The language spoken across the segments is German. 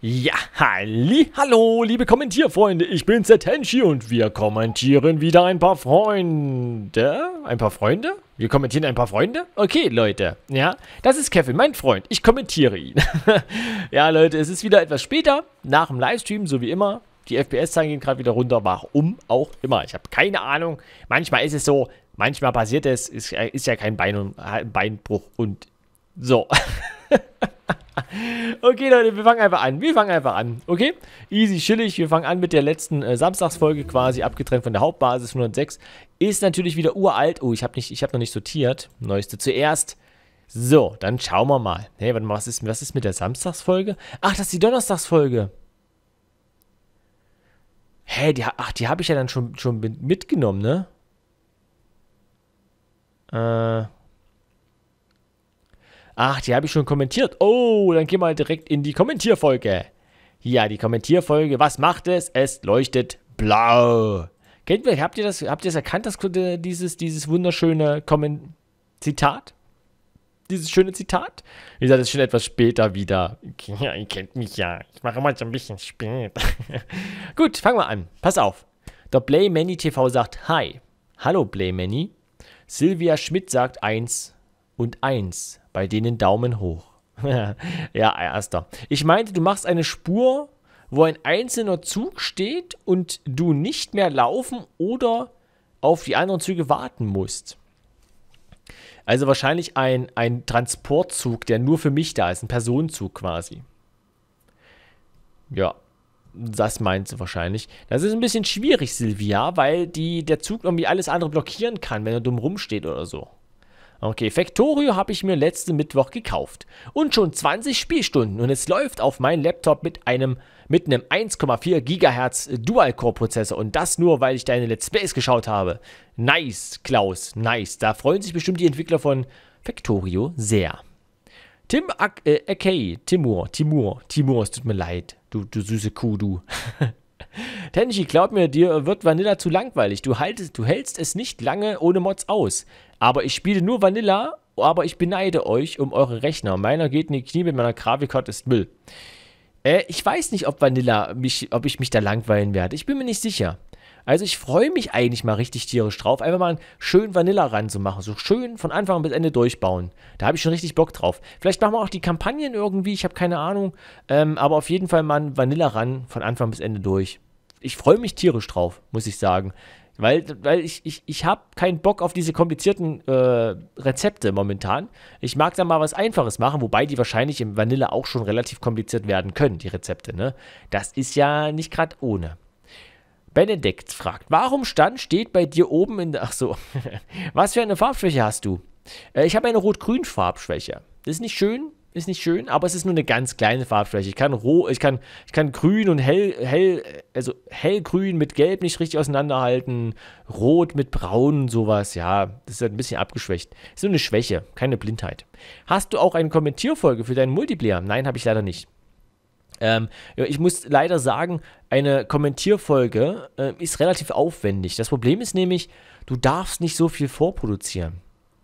Ja, halli, hallo, liebe Kommentierfreunde, ich bin Zetenshi und wir kommentieren wieder ein paar Freunde. Ein paar Freunde? Wir kommentieren ein paar Freunde? Okay, Leute, ja, das ist Kevin, mein Freund, ich kommentiere ihn. ja, Leute, es ist wieder etwas später, nach dem Livestream, so wie immer. Die FPS-Zahlen gehen gerade wieder runter, warum auch immer. Ich habe keine Ahnung, manchmal ist es so, manchmal passiert es, ist, ist ja kein Bein und, Beinbruch und so. okay, Leute, wir fangen einfach an. Wir fangen einfach an, okay? Easy, chillig. Wir fangen an mit der letzten äh, Samstagsfolge quasi, abgetrennt von der Hauptbasis 106. Ist natürlich wieder uralt. Oh, ich habe hab noch nicht sortiert. Neueste zuerst. So, dann schauen wir mal. Hey, warte mal, was ist, was ist mit der Samstagsfolge? Ach, das ist die Donnerstagsfolge. Hä, hey, die, ach, die habe ich ja dann schon, schon mitgenommen, ne? Äh... Ach, die habe ich schon kommentiert. Oh, dann gehen wir direkt in die Kommentierfolge. Ja, die Kommentierfolge. Was macht es? Es leuchtet blau. Kennt ihr, habt ihr das, habt ihr das erkannt, das, äh, dieses, dieses wunderschöne Komment Zitat? Dieses schöne Zitat? Wie gesagt, das ist schon etwas später wieder. Ja, ihr kennt mich ja. Ich mache immer so ein bisschen spät. Gut, fangen wir an. Pass auf. Der Playmanny TV sagt Hi. Hallo Playmanny. Silvia Schmidt sagt 1 und 1. Bei denen Daumen hoch. ja, erster. Ich meinte, du machst eine Spur, wo ein einzelner Zug steht und du nicht mehr laufen oder auf die anderen Züge warten musst. Also wahrscheinlich ein, ein Transportzug, der nur für mich da ist, ein Personenzug quasi. Ja, das meinst du wahrscheinlich. Das ist ein bisschen schwierig, Silvia, weil die, der Zug irgendwie alles andere blockieren kann, wenn er dumm rumsteht oder so. Okay, Factorio habe ich mir letzten Mittwoch gekauft. Und schon 20 Spielstunden und es läuft auf meinem Laptop mit einem mit einem 1,4 GHz Dual-Core-Prozessor und das nur, weil ich deine Let's Plays geschaut habe. Nice, Klaus, nice. Da freuen sich bestimmt die Entwickler von Factorio sehr. Tim Ak äh, okay, Timur, Timur, Timur, es tut mir leid. Du, du süße Kuh, du. Tenji, glaub mir, dir wird Vanilla zu langweilig. Du, haltest, du hältst es nicht lange ohne Mods aus. Aber ich spiele nur Vanilla, aber ich beneide euch um eure Rechner. Meiner geht in die Knie mit meiner Grafikkarte ist Müll. Äh, ich weiß nicht, ob Vanilla mich, ob ich mich da langweilen werde. Ich bin mir nicht sicher. Also ich freue mich eigentlich mal richtig tierisch drauf, einfach mal einen schönen Vanilla ranzumachen. So schön von Anfang bis Ende durchbauen. Da habe ich schon richtig Bock drauf. Vielleicht machen wir auch die Kampagnen irgendwie, ich habe keine Ahnung. Ähm, aber auf jeden Fall mal einen Vanilla ran von Anfang bis Ende durch. Ich freue mich tierisch drauf, muss ich sagen. Weil, weil ich, ich, ich habe keinen Bock auf diese komplizierten äh, Rezepte momentan. Ich mag da mal was Einfaches machen, wobei die wahrscheinlich im Vanille auch schon relativ kompliziert werden können, die Rezepte. Ne? Das ist ja nicht gerade ohne. Benedikt fragt, warum Stand steht bei dir oben in der... Ach so, was für eine Farbschwäche hast du? Äh, ich habe eine rot-grün Farbschwäche. Das ist nicht schön, ist nicht schön, aber es ist nur eine ganz kleine Farbfläche. Ich kann roh, ich kann, ich kann grün und hell, hell, also hellgrün mit gelb nicht richtig auseinanderhalten. Rot mit braun und sowas, ja. Das ist halt ein bisschen abgeschwächt. Ist nur eine Schwäche, keine Blindheit. Hast du auch eine Kommentierfolge für deinen Multiplayer? Nein, habe ich leider nicht. Ähm, ich muss leider sagen, eine Kommentierfolge äh, ist relativ aufwendig. Das Problem ist nämlich, du darfst nicht so viel vorproduzieren.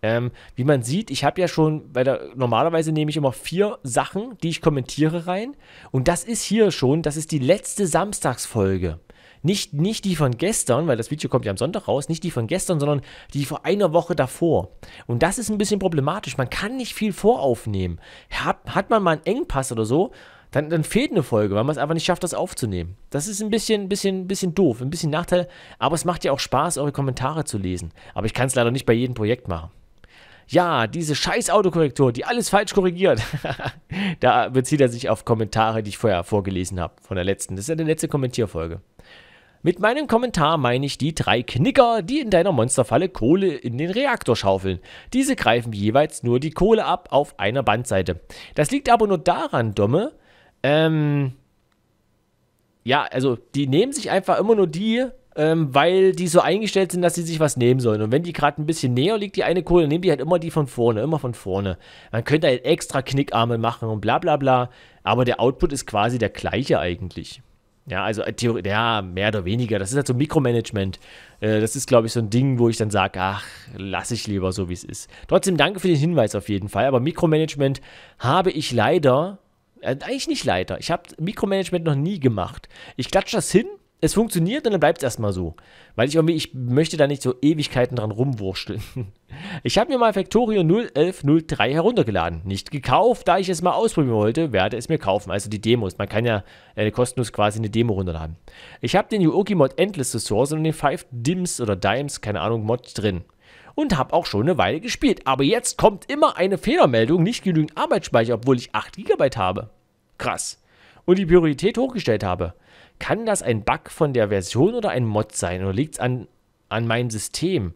Ähm, wie man sieht, ich habe ja schon, weil da, normalerweise nehme ich immer vier Sachen, die ich kommentiere rein. Und das ist hier schon, das ist die letzte Samstagsfolge. Nicht, nicht die von gestern, weil das Video kommt ja am Sonntag raus, nicht die von gestern, sondern die vor einer Woche davor. Und das ist ein bisschen problematisch. Man kann nicht viel voraufnehmen. Hat, hat man mal einen Engpass oder so, dann, dann, fehlt eine Folge, weil man es einfach nicht schafft, das aufzunehmen. Das ist ein bisschen, bisschen, bisschen doof, ein bisschen Nachteil, aber es macht ja auch Spaß, eure Kommentare zu lesen. Aber ich kann es leider nicht bei jedem Projekt machen ja, diese scheiß Autokorrektur, die alles falsch korrigiert. da bezieht er sich auf Kommentare, die ich vorher vorgelesen habe, von der letzten. Das ist ja die letzte Kommentierfolge. Mit meinem Kommentar meine ich die drei Knicker, die in deiner Monsterfalle Kohle in den Reaktor schaufeln. Diese greifen jeweils nur die Kohle ab auf einer Bandseite. Das liegt aber nur daran, Domme. ähm, ja, also die nehmen sich einfach immer nur die ähm, weil die so eingestellt sind, dass sie sich was nehmen sollen. Und wenn die gerade ein bisschen näher liegt, die eine Kohle, dann nehmen die halt immer die von vorne, immer von vorne. Man könnte halt extra Knickarme machen und bla bla bla, aber der Output ist quasi der gleiche eigentlich. Ja, also äh, ja, mehr oder weniger. Das ist halt so Mikromanagement. Äh, das ist, glaube ich, so ein Ding, wo ich dann sage, ach, lasse ich lieber so, wie es ist. Trotzdem danke für den Hinweis auf jeden Fall. Aber Mikromanagement habe ich leider, äh, eigentlich nicht leider, ich habe Mikromanagement noch nie gemacht. Ich klatsche das hin es funktioniert und dann bleibt es erstmal so. Weil ich irgendwie, ich möchte da nicht so Ewigkeiten dran rumwurschteln. Ich habe mir mal Factorio 01103 heruntergeladen. Nicht gekauft, da ich es mal ausprobieren wollte, werde es mir kaufen. Also die Demos. Man kann ja äh, kostenlos quasi eine Demo runterladen. Ich habe den Yuoki-Mod Endless Source und den 5 Dims oder Dimes, keine Ahnung, Mod drin und habe auch schon eine Weile gespielt. Aber jetzt kommt immer eine Fehlermeldung, nicht genügend Arbeitsspeicher, obwohl ich 8 GB habe. Krass. Und die Priorität hochgestellt habe. Kann das ein Bug von der Version oder ein Mod sein? Oder liegt es an, an meinem System?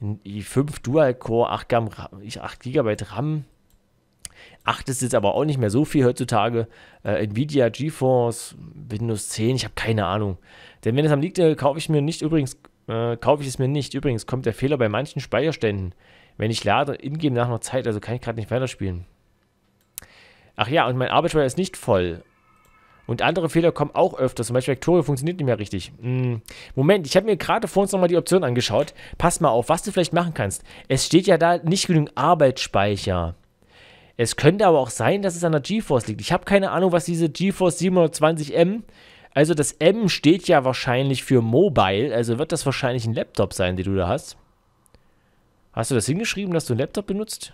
Die 5 Dual-Core, 8, 8 GB RAM. Acht ist jetzt aber auch nicht mehr so viel heutzutage. Äh, Nvidia, GeForce, Windows 10, ich habe keine Ahnung. Denn wenn es am liegt, äh, kaufe ich mir nicht übrigens, äh, kaufe ich es mir nicht. Übrigens kommt der Fehler bei manchen Speicherständen. Wenn ich lade, ingeben nach noch Zeit, also kann ich gerade nicht weiterspielen. Ach ja, und mein Arbeitsspeicher ist nicht voll. Und andere Fehler kommen auch öfter. Zum Beispiel Vectorio funktioniert nicht mehr richtig. Hm. Moment, ich habe mir gerade vor uns nochmal die Option angeschaut. Pass mal auf, was du vielleicht machen kannst. Es steht ja da nicht genügend Arbeitsspeicher. Es könnte aber auch sein, dass es an der GeForce liegt. Ich habe keine Ahnung, was diese GeForce 720M... Also das M steht ja wahrscheinlich für Mobile. Also wird das wahrscheinlich ein Laptop sein, den du da hast. Hast du das hingeschrieben, dass du einen Laptop benutzt?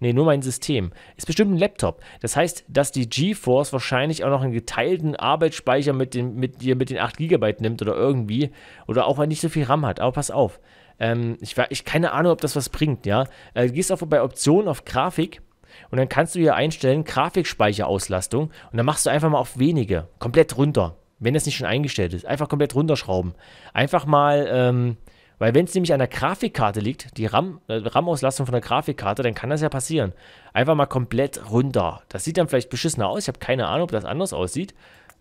Nee, nur mein System. Ist bestimmt ein Laptop. Das heißt, dass die GeForce wahrscheinlich auch noch einen geteilten Arbeitsspeicher mit den, mit, mit den 8 GB nimmt oder irgendwie. Oder auch wenn nicht so viel RAM hat. Aber pass auf. Ähm, ich, ich keine Ahnung, ob das was bringt, ja. Äh, gehst auf bei Optionen auf Grafik und dann kannst du hier einstellen Grafikspeicherauslastung und dann machst du einfach mal auf wenige. Komplett runter. Wenn das nicht schon eingestellt ist. Einfach komplett runterschrauben. Einfach mal, ähm, weil wenn es nämlich an der Grafikkarte liegt, die äh, RAM-Auslastung RAM von der Grafikkarte, dann kann das ja passieren. Einfach mal komplett runter. Das sieht dann vielleicht beschissener aus. Ich habe keine Ahnung, ob das anders aussieht.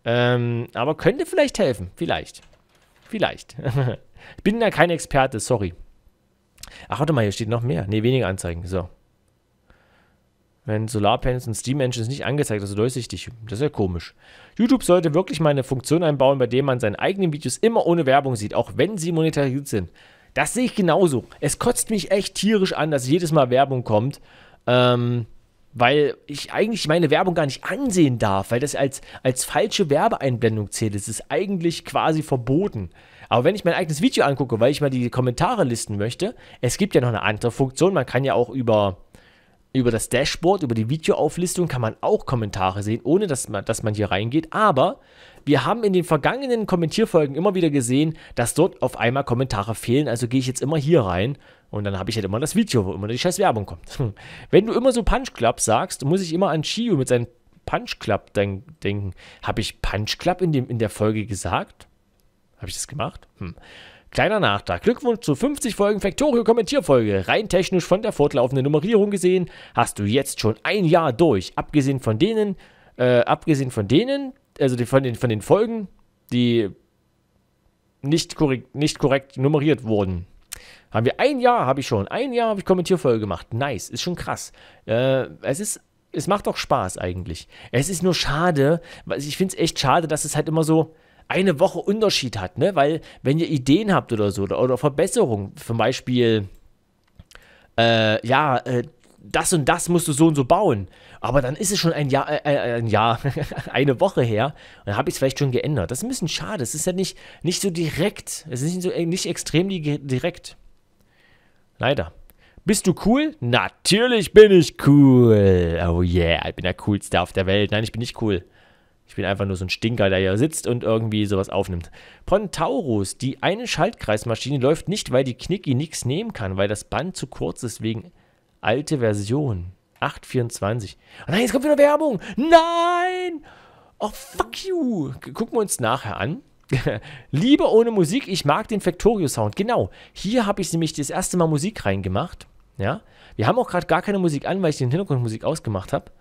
Ähm, aber könnte vielleicht helfen. Vielleicht. Vielleicht. ich bin da kein Experte, sorry. Ach, warte mal, hier steht noch mehr. Ne, weniger Anzeigen. So wenn Solarpanels und Steam Engines nicht angezeigt, also durchsichtig. Das ist ja komisch. YouTube sollte wirklich mal eine Funktion einbauen, bei der man seine eigenen Videos immer ohne Werbung sieht, auch wenn sie monetarisiert sind. Das sehe ich genauso. Es kotzt mich echt tierisch an, dass jedes Mal Werbung kommt. Ähm, weil ich eigentlich meine Werbung gar nicht ansehen darf, weil das als, als falsche Werbeeinblendung zählt. Es ist eigentlich quasi verboten. Aber wenn ich mein eigenes Video angucke, weil ich mal die Kommentare listen möchte, es gibt ja noch eine andere Funktion. Man kann ja auch über über das Dashboard, über die Videoauflistung kann man auch Kommentare sehen, ohne dass man, dass man hier reingeht. Aber wir haben in den vergangenen Kommentierfolgen immer wieder gesehen, dass dort auf einmal Kommentare fehlen. Also gehe ich jetzt immer hier rein und dann habe ich halt immer das Video, wo immer die scheiß Werbung kommt. Wenn du immer so Punch Club sagst, muss ich immer an Chiyu mit seinem Punch Club denk denken. Habe ich Punch Club in, dem, in der Folge gesagt? Habe ich das gemacht? Hm. Kleiner Nachtrag. Glückwunsch zu 50 Folgen Factorio Kommentierfolge. Rein technisch von der fortlaufenden Nummerierung gesehen, hast du jetzt schon ein Jahr durch. Abgesehen von denen, äh, abgesehen von denen, also die, von, den, von den Folgen, die nicht korrekt, nicht korrekt nummeriert wurden. Haben wir ein Jahr, habe ich schon. Ein Jahr habe ich Kommentierfolge gemacht. Nice, ist schon krass. Äh, es ist, es macht auch Spaß eigentlich. Es ist nur schade, weil ich finde es echt schade, dass es halt immer so, eine Woche Unterschied hat, ne? Weil, wenn ihr Ideen habt oder so, oder, oder Verbesserungen, zum Beispiel, äh, ja, äh, das und das musst du so und so bauen. Aber dann ist es schon ein Jahr, äh, äh, ein Jahr eine Woche her und dann habe ich es vielleicht schon geändert. Das ist ein bisschen schade. Es ist ja nicht, nicht so direkt. Es ist nicht, so, äh, nicht extrem direkt. Leider. Bist du cool? Natürlich bin ich cool. Oh yeah, ich bin der Coolste auf der Welt. Nein, ich bin nicht cool. Ich bin einfach nur so ein Stinker, der hier sitzt und irgendwie sowas aufnimmt. Pontaurus, die eine Schaltkreismaschine läuft nicht, weil die Knicki nichts nehmen kann, weil das Band zu kurz ist wegen alte Version. 8,24. Oh nein, jetzt kommt wieder Werbung. Nein! Oh, fuck you. Gucken wir uns nachher an. Liebe ohne Musik, ich mag den Factorio-Sound. Genau, hier habe ich nämlich das erste Mal Musik reingemacht. Ja, wir haben auch gerade gar keine Musik an, weil ich den Hintergrundmusik ausgemacht habe.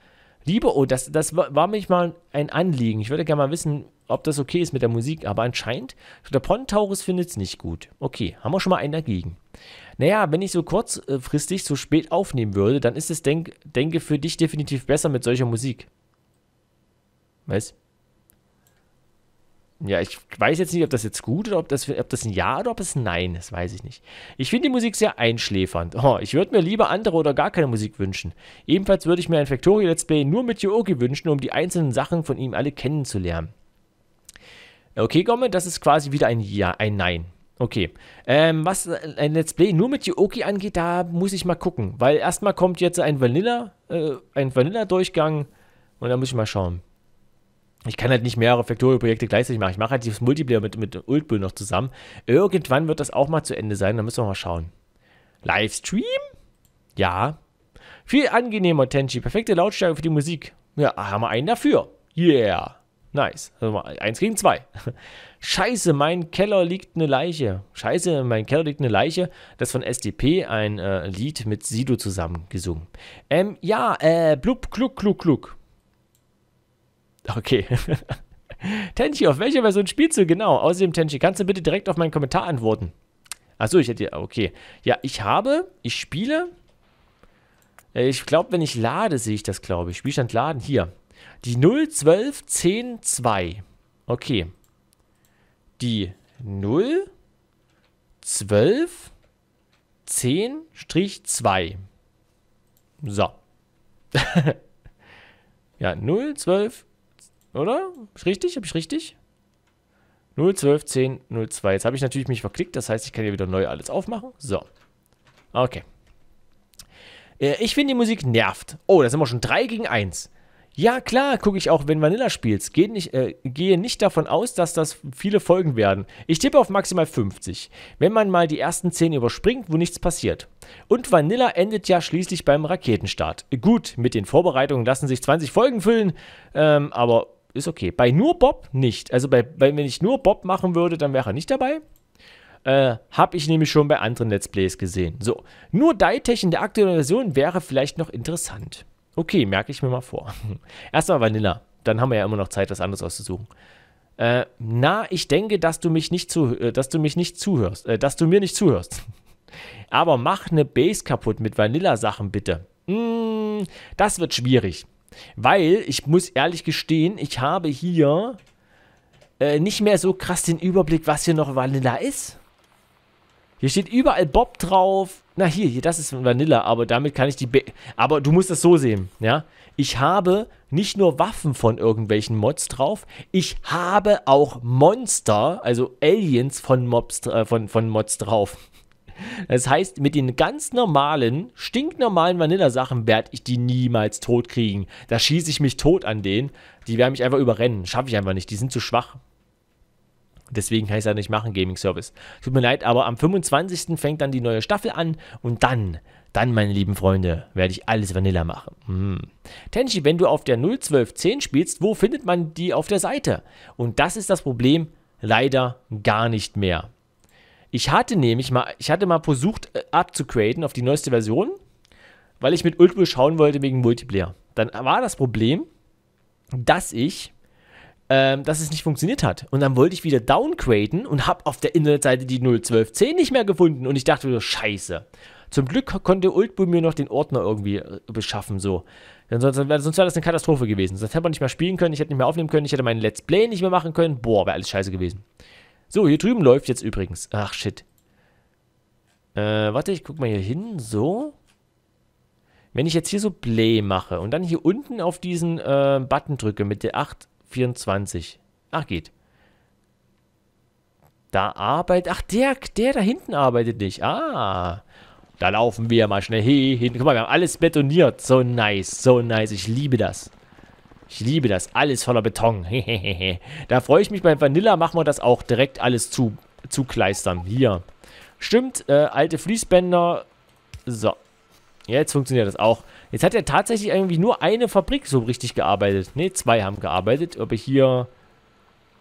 Liebe oh, das, das war mich mal ein Anliegen. Ich würde gerne mal wissen, ob das okay ist mit der Musik, aber anscheinend, der Pontaurus findet es nicht gut. Okay, haben wir schon mal einen dagegen. Naja, wenn ich so kurzfristig so spät aufnehmen würde, dann ist es, denk, denke, für dich definitiv besser mit solcher Musik. Weißt du? Ja, ich weiß jetzt nicht, ob das jetzt gut oder ob das, ob das ein Ja oder ob es ein Nein ist, weiß ich nicht. Ich finde die Musik sehr einschläfernd. Oh, ich würde mir lieber andere oder gar keine Musik wünschen. Ebenfalls würde ich mir ein Factorio Let's Play nur mit Yogi wünschen, um die einzelnen Sachen von ihm alle kennenzulernen. Okay, Gomme, das ist quasi wieder ein Ja, ein Nein. Okay. Ähm, was ein Let's Play nur mit Yogi angeht, da muss ich mal gucken. Weil erstmal kommt jetzt ein Vanilla, äh, ein Vanilla-Durchgang und da muss ich mal schauen ich kann halt nicht mehrere Factorio-Projekte gleichzeitig machen. Ich mache halt dieses Multiplayer mit, mit Ultbull noch zusammen. Irgendwann wird das auch mal zu Ende sein, da müssen wir mal schauen. Livestream? Ja. Viel angenehmer, Tenchi. Perfekte Lautstärke für die Musik. Ja, haben wir einen dafür. Yeah. Nice. Also eins gegen zwei. Scheiße, mein Keller liegt eine Leiche. Scheiße, mein Keller liegt eine Leiche. Das von SDP, ein äh, Lied mit Sido zusammengesungen. Ähm, ja, äh, blub, kluck, kluck, kluck. Okay. Tenchi, auf welche Version spielst du genau? Außerdem, Tenchi, kannst du bitte direkt auf meinen Kommentar antworten? Achso, ich hätte. Okay. Ja, ich habe. Ich spiele. Äh, ich glaube, wenn ich lade, sehe ich das, glaube ich. Spielstand laden. Hier. Die 012 10 2. Okay. Die 0 12 10 2. So. ja, 0 12 oder? Richtig? Habe ich richtig? 0, 12, 10, 02. Jetzt habe ich natürlich mich verklickt. Das heißt, ich kann hier wieder neu alles aufmachen. So. Okay. Äh, ich finde, die Musik nervt. Oh, da sind wir schon 3 gegen 1. Ja, klar, gucke ich auch, wenn Vanilla spielst. Gehe nicht, äh, gehe nicht davon aus, dass das viele Folgen werden. Ich tippe auf maximal 50. Wenn man mal die ersten 10 überspringt, wo nichts passiert. Und Vanilla endet ja schließlich beim Raketenstart. Gut, mit den Vorbereitungen lassen sich 20 Folgen füllen, ähm, aber ist okay. Bei nur Bob nicht. Also bei, bei, wenn ich nur Bob machen würde, dann wäre er nicht dabei. Äh, habe ich nämlich schon bei anderen Let's Plays gesehen. So, nur Ditech in der aktuellen Version wäre vielleicht noch interessant. Okay, merke ich mir mal vor. Erstmal Vanilla. Dann haben wir ja immer noch Zeit, was anderes auszusuchen. Äh, na, ich denke, dass du mich nicht, zu, äh, dass du mich nicht zuhörst. Äh, dass du mir nicht zuhörst. Aber mach eine Base kaputt mit Vanilla-Sachen bitte. Mm, das wird schwierig. Weil, ich muss ehrlich gestehen, ich habe hier äh, nicht mehr so krass den Überblick, was hier noch Vanilla ist. Hier steht überall Bob drauf. Na, hier, hier, das ist Vanilla, aber damit kann ich die... Be aber du musst das so sehen, ja? Ich habe nicht nur Waffen von irgendwelchen Mods drauf, ich habe auch Monster, also Aliens von, Mobs, äh, von, von Mods drauf. Das heißt, mit den ganz normalen, stinknormalen Vanilla-Sachen werde ich die niemals tot kriegen. Da schieße ich mich tot an denen. Die werden mich einfach überrennen. Schaffe ich einfach nicht. Die sind zu schwach. Deswegen kann ich es ja nicht machen, Gaming Service. Tut mir leid, aber am 25. fängt dann die neue Staffel an und dann, dann, meine lieben Freunde, werde ich alles Vanilla machen. Hm. Tenchi, wenn du auf der 01210 spielst, wo findet man die auf der Seite? Und das ist das Problem leider gar nicht mehr. Ich hatte nämlich mal, ich hatte mal versucht äh, abzugraden auf die neueste Version, weil ich mit Ultra schauen wollte wegen Multiplayer. Dann war das Problem, dass ich, ähm, dass es nicht funktioniert hat. Und dann wollte ich wieder downgraden und habe auf der Internetseite die 01210 nicht mehr gefunden. Und ich dachte wieder, scheiße. Zum Glück konnte Ultbull mir noch den Ordner irgendwie äh, beschaffen, so. Denn sonst, sonst wäre das eine Katastrophe gewesen. Sonst hätte man nicht mehr spielen können, ich hätte nicht mehr aufnehmen können, ich hätte meinen Let's Play nicht mehr machen können. Boah, wäre alles scheiße gewesen. So, hier drüben läuft jetzt übrigens. Ach, shit. Äh, warte, ich guck mal hier hin. So. Wenn ich jetzt hier so Play mache und dann hier unten auf diesen äh, Button drücke mit der 824. Ach, geht. Da arbeitet... Ach, der, der da hinten arbeitet nicht. Ah. Da laufen wir mal schnell hin. Guck mal, wir haben alles betoniert. So nice, so nice. Ich liebe das. Ich liebe das. Alles voller Beton. da freue ich mich. Beim Vanilla machen wir das auch direkt alles zu, zu kleistern. Hier. Stimmt, äh, alte Fließbänder. So. Jetzt funktioniert das auch. Jetzt hat er tatsächlich eigentlich nur eine Fabrik so richtig gearbeitet. Ne, zwei haben gearbeitet. Aber hier...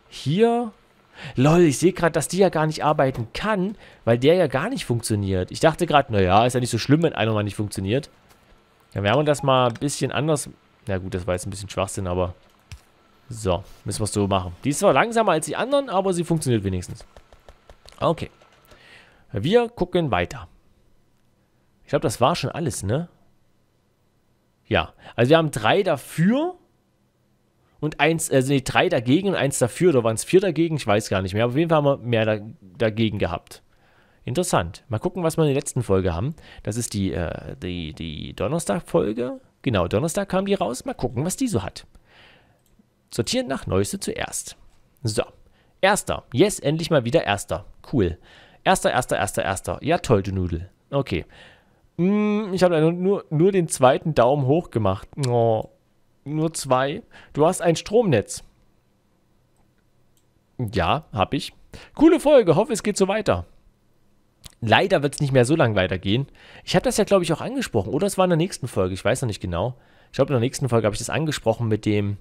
Hier... Lol, ich sehe gerade, dass die ja gar nicht arbeiten kann, weil der ja gar nicht funktioniert. Ich dachte gerade, naja, ist ja nicht so schlimm, wenn einer mal nicht funktioniert. Dann werden wir das mal ein bisschen anders na gut, das war jetzt ein bisschen Schwachsinn, aber so, müssen wir es so machen. Die ist zwar langsamer als die anderen, aber sie funktioniert wenigstens. Okay. Wir gucken weiter. Ich glaube, das war schon alles, ne? Ja, also wir haben drei dafür und eins, also nee, drei dagegen und eins dafür, oder waren es vier dagegen? Ich weiß gar nicht mehr, aber auf jeden Fall haben wir mehr da, dagegen gehabt. Interessant. Mal gucken, was wir in der letzten Folge haben. Das ist die, äh, die, die Donnerstag-Folge. Genau, Donnerstag kam die raus. Mal gucken, was die so hat. Sortieren nach Neueste zuerst. So. Erster. Yes, endlich mal wieder Erster. Cool. Erster, erster, erster, erster. Ja, toll, du Nudel. Okay. Mm, ich habe nur, nur den zweiten Daumen hoch gemacht. Oh, nur zwei. Du hast ein Stromnetz. Ja, hab ich. Coole Folge. Hoffe, es geht so weiter leider wird es nicht mehr so lang weitergehen. Ich habe das ja, glaube ich, auch angesprochen. Oder es war in der nächsten Folge, ich weiß noch nicht genau. Ich glaube, in der nächsten Folge habe ich das angesprochen mit dem,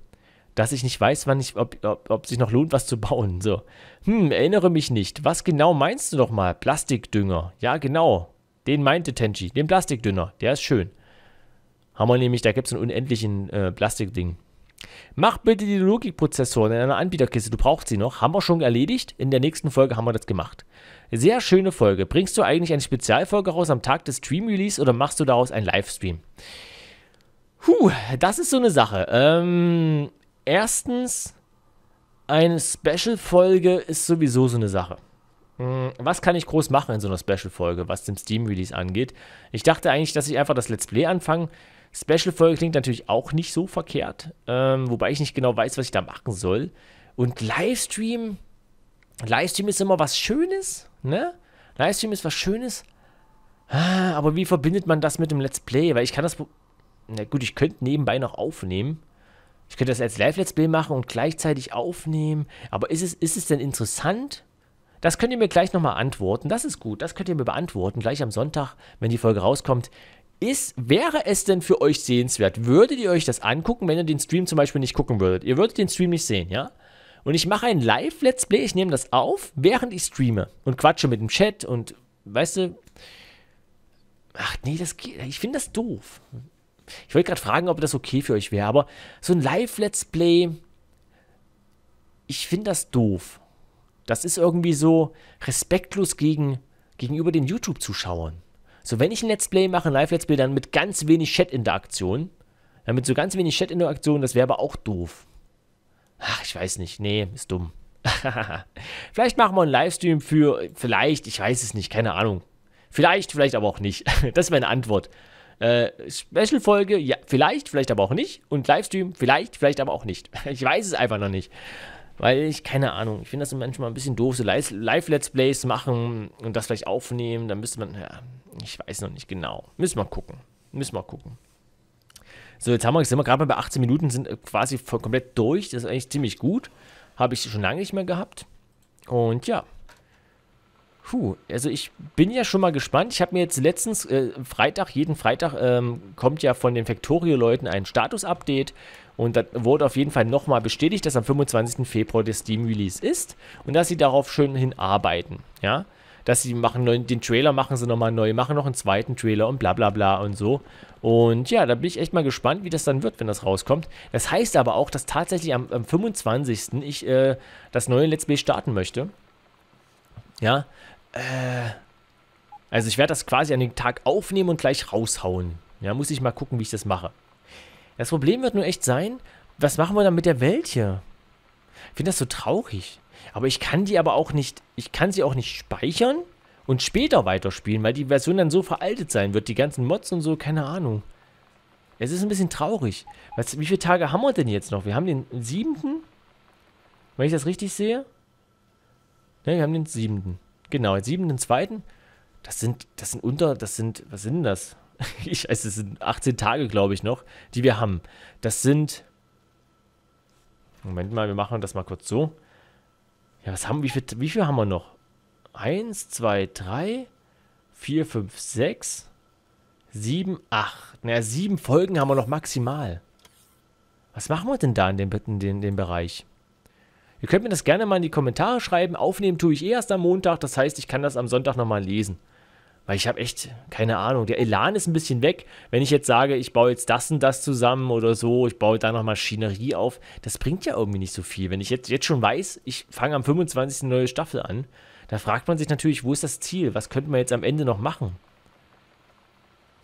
dass ich nicht weiß, wann ich, ob, ob, ob sich noch lohnt, was zu bauen. So. Hm, erinnere mich nicht. Was genau meinst du nochmal? Plastikdünger. Ja, genau. Den meinte Tenchi. Den Plastikdünger. Der ist schön. Haben wir nämlich, da gibt es einen unendlichen äh, Plastikding. Mach bitte die Logikprozessoren in einer Anbieterkiste, du brauchst sie noch. Haben wir schon erledigt, in der nächsten Folge haben wir das gemacht. Sehr schöne Folge. Bringst du eigentlich eine Spezialfolge raus am Tag des Stream-Release oder machst du daraus einen Livestream? Huh, das ist so eine Sache. Ähm, erstens, eine Special-Folge ist sowieso so eine Sache. Hm, was kann ich groß machen in so einer Special-Folge, was den Steam-Release angeht? Ich dachte eigentlich, dass ich einfach das Let's Play anfange. Special-Folge klingt natürlich auch nicht so verkehrt, ähm, wobei ich nicht genau weiß, was ich da machen soll. Und Livestream, Livestream ist immer was Schönes, ne? Livestream ist was Schönes, ah, aber wie verbindet man das mit dem Let's Play? Weil ich kann das, na gut, ich könnte nebenbei noch aufnehmen. Ich könnte das als Live-Let's Play machen und gleichzeitig aufnehmen. Aber ist es, ist es denn interessant? Das könnt ihr mir gleich nochmal antworten. Das ist gut. Das könnt ihr mir beantworten, gleich am Sonntag, wenn die Folge rauskommt. Ist, wäre es denn für euch sehenswert? Würdet ihr euch das angucken, wenn ihr den Stream zum Beispiel nicht gucken würdet? Ihr würdet den Stream nicht sehen, ja? Und ich mache ein Live-Let's Play, ich nehme das auf, während ich streame und quatsche mit dem Chat und, weißt du, ach nee, das geht, ich finde das doof. Ich wollte gerade fragen, ob das okay für euch wäre, aber so ein Live-Let's Play, ich finde das doof. Das ist irgendwie so respektlos gegen, gegenüber den YouTube-Zuschauern. So, wenn ich ein Let's Play mache, ein Live-Let's Play, dann mit ganz wenig Chat-Interaktion. Dann mit so ganz wenig Chat-Interaktion, das wäre aber auch doof. Ach, ich weiß nicht. Nee, ist dumm. vielleicht machen wir einen Livestream für, vielleicht, ich weiß es nicht, keine Ahnung. Vielleicht, vielleicht aber auch nicht. das ist meine Antwort. Äh, Special-Folge, ja, vielleicht, vielleicht aber auch nicht. Und Livestream, vielleicht, vielleicht aber auch nicht. ich weiß es einfach noch nicht. Weil ich, keine Ahnung, ich finde das manchmal ein bisschen doof, so Live-Let's Plays machen und das vielleicht aufnehmen, dann müsste man, ja, ich weiß noch nicht genau. Müssen wir gucken. Müssen wir gucken. So, jetzt haben wir, sind wir gerade mal bei 18 Minuten, sind äh, quasi voll, komplett durch. Das ist eigentlich ziemlich gut. Habe ich schon lange nicht mehr gehabt. Und ja, Puh, also ich bin ja schon mal gespannt. Ich habe mir jetzt letztens, äh, Freitag, jeden Freitag ähm, kommt ja von den Factorio-Leuten ein Status-Update und das wurde auf jeden Fall nochmal bestätigt, dass am 25. Februar der Steam-Release ist und dass sie darauf schön hinarbeiten, ja. Dass sie machen neuen, den Trailer machen sie nochmal neu, machen noch einen zweiten Trailer und bla bla bla und so. Und ja, da bin ich echt mal gespannt, wie das dann wird, wenn das rauskommt. Das heißt aber auch, dass tatsächlich am, am 25. ich äh, das neue Let's Play starten möchte. Ja, äh. Also ich werde das quasi an den Tag aufnehmen und gleich raushauen. Ja, muss ich mal gucken, wie ich das mache. Das Problem wird nur echt sein, was machen wir dann mit der Welt hier? Ich finde das so traurig. Aber ich kann die aber auch nicht, ich kann sie auch nicht speichern und später weiterspielen, weil die Version dann so veraltet sein wird. Die ganzen Mods und so, keine Ahnung. Es ist ein bisschen traurig. Was, wie viele Tage haben wir denn jetzt noch? Wir haben den siebten, wenn ich das richtig sehe. Ne, wir haben den siebten. Genau, den siebten, den zweiten. Das sind, das sind unter, das sind, was sind denn das? Ich weiß, es sind 18 Tage, glaube ich, noch, die wir haben. Das sind. Moment mal, wir machen das mal kurz so. Ja, was haben, wie viel, wie viel haben wir noch? Eins, zwei, drei, vier, fünf, sechs, sieben, acht. Naja, sieben Folgen haben wir noch maximal. Was machen wir denn da in dem, in dem, in dem Bereich? Ihr könnt mir das gerne mal in die Kommentare schreiben. Aufnehmen tue ich eh erst am Montag. Das heißt, ich kann das am Sonntag nochmal lesen. Weil ich habe echt keine Ahnung. Der Elan ist ein bisschen weg. Wenn ich jetzt sage, ich baue jetzt das und das zusammen oder so, ich baue da noch Maschinerie auf, das bringt ja irgendwie nicht so viel. Wenn ich jetzt, jetzt schon weiß, ich fange am 25. eine neue Staffel an, da fragt man sich natürlich, wo ist das Ziel? Was könnte man jetzt am Ende noch machen?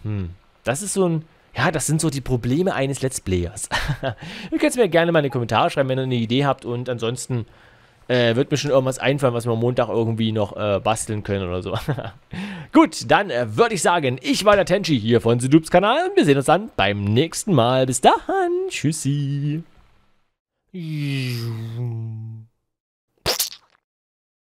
Hm, das ist so ein ja, das sind so die Probleme eines Let's Players. ihr könnt es mir gerne mal in die Kommentare schreiben, wenn ihr eine Idee habt. Und ansonsten äh, wird mir schon irgendwas einfallen, was wir am Montag irgendwie noch äh, basteln können oder so. Gut, dann äh, würde ich sagen, ich war der Tenchi hier von Sidubs Kanal. wir sehen uns dann beim nächsten Mal. Bis dann. Tschüssi.